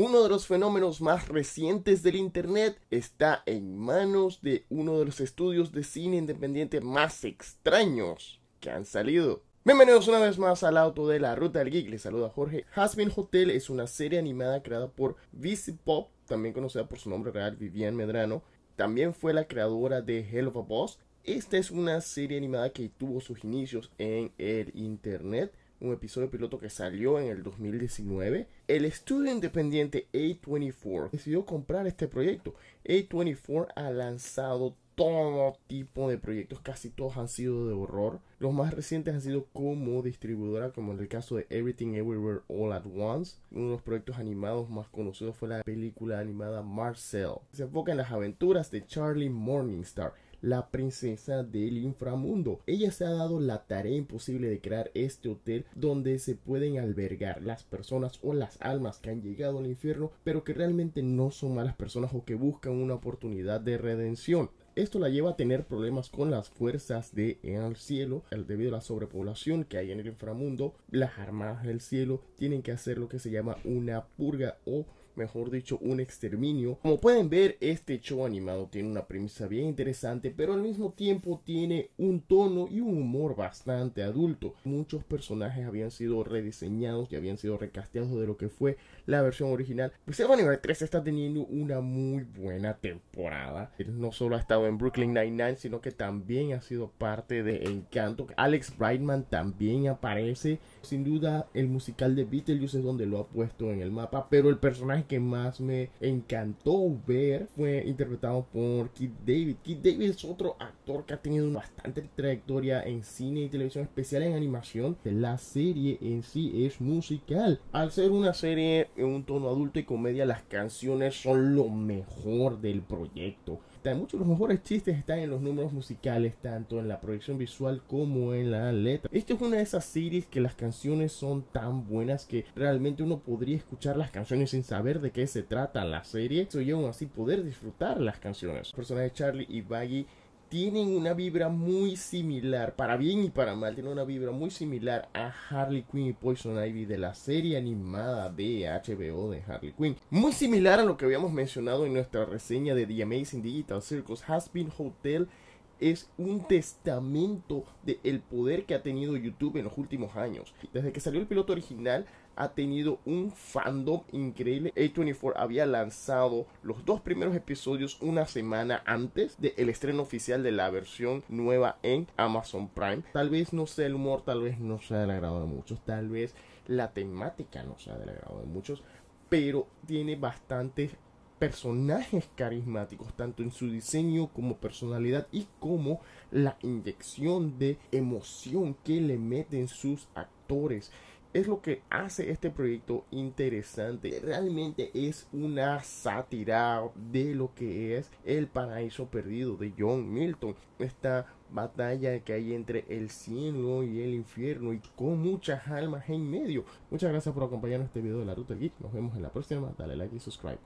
Uno de los fenómenos más recientes del Internet está en manos de uno de los estudios de cine independiente más extraños que han salido. Bienvenidos una vez más al auto de la ruta del geek. Les saluda Jorge. Hasbin Hotel es una serie animada creada por Pop, también conocida por su nombre real Vivian Medrano. También fue la creadora de Hell of a Boss. Esta es una serie animada que tuvo sus inicios en el Internet un episodio piloto que salió en el 2019, el estudio independiente A24 decidió comprar este proyecto. A24 ha lanzado todo tipo de proyectos, casi todos han sido de horror. Los más recientes han sido como distribuidora, como en el caso de Everything Everywhere All at Once. Uno de los proyectos animados más conocidos fue la película animada Marcel. Se enfoca en las aventuras de Charlie Morningstar la princesa del inframundo. Ella se ha dado la tarea imposible de crear este hotel donde se pueden albergar las personas o las almas que han llegado al infierno, pero que realmente no son malas personas o que buscan una oportunidad de redención. Esto la lleva a tener problemas con las fuerzas de el cielo, debido a la sobrepoblación que hay en el inframundo. Las armadas del cielo tienen que hacer lo que se llama una purga o mejor dicho, un exterminio. Como pueden ver, este show animado tiene una premisa bien interesante, pero al mismo tiempo tiene un tono y un humor bastante adulto. Muchos personajes habían sido rediseñados y habían sido recasteados de lo que fue la versión original. Pues Seven 3 está teniendo una muy buena temporada. no solo ha estado en Brooklyn Nine-Nine, sino que también ha sido parte de Encanto. Alex Brightman también aparece. Sin duda, el musical de Beetlejuice es donde lo ha puesto en el mapa, pero el personaje que más me encantó ver fue interpretado por Keith David. Keith David es otro actor que ha tenido bastante trayectoria en cine y televisión, especial en animación. La serie en sí es musical. Al ser una serie en un tono adulto y comedia, las canciones son lo mejor del proyecto muchos de los mejores chistes están en los números musicales, tanto en la proyección visual como en la letra. Esto es una de esas series que las canciones son tan buenas que realmente uno podría escuchar las canciones sin saber de qué se trata la serie, y aún así poder disfrutar las canciones. Los personajes de Charlie y Baggy tienen una vibra muy similar, para bien y para mal, tienen una vibra muy similar a Harley Quinn y Poison Ivy de la serie animada de HBO de Harley Quinn. Muy similar a lo que habíamos mencionado en nuestra reseña de The Amazing Digital Circus, Has Been Hotel es un testamento del el poder que ha tenido YouTube en los últimos años. Desde que salió el piloto original ha tenido un fandom increíble. A24 había lanzado los dos primeros episodios una semana antes del estreno oficial de la versión nueva en Amazon Prime. Tal vez no sea el humor, tal vez no sea del agrado de muchos, tal vez la temática no sea del agrado de muchos, pero tiene bastantes personajes carismáticos, tanto en su diseño como personalidad y como la inyección de emoción que le meten sus actores. Es lo que hace este proyecto interesante. Realmente es una sátira de lo que es El Paraíso Perdido de John Milton. Esta batalla que hay entre el cielo y el infierno y con muchas almas en medio. Muchas gracias por acompañarnos en este video de la Ruta Geek. Nos vemos en la próxima. Dale like y subscribe.